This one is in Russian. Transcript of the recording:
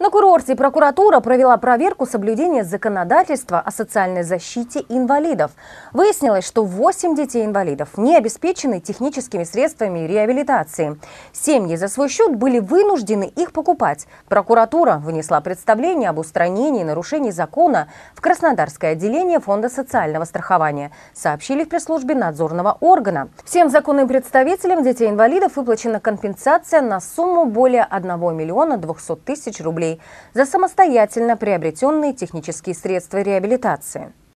На курорте прокуратура провела проверку соблюдения законодательства о социальной защите инвалидов. Выяснилось, что 8 детей-инвалидов не обеспечены техническими средствами реабилитации. Семьи за свой счет были вынуждены их покупать. Прокуратура вынесла представление об устранении нарушений закона в Краснодарское отделение Фонда социального страхования, сообщили в пресс-службе надзорного органа. Всем законным представителям детей-инвалидов выплачена компенсация на сумму более 1 миллиона 200 тысяч рублей рублей за самостоятельно приобретенные технические средства реабилитации.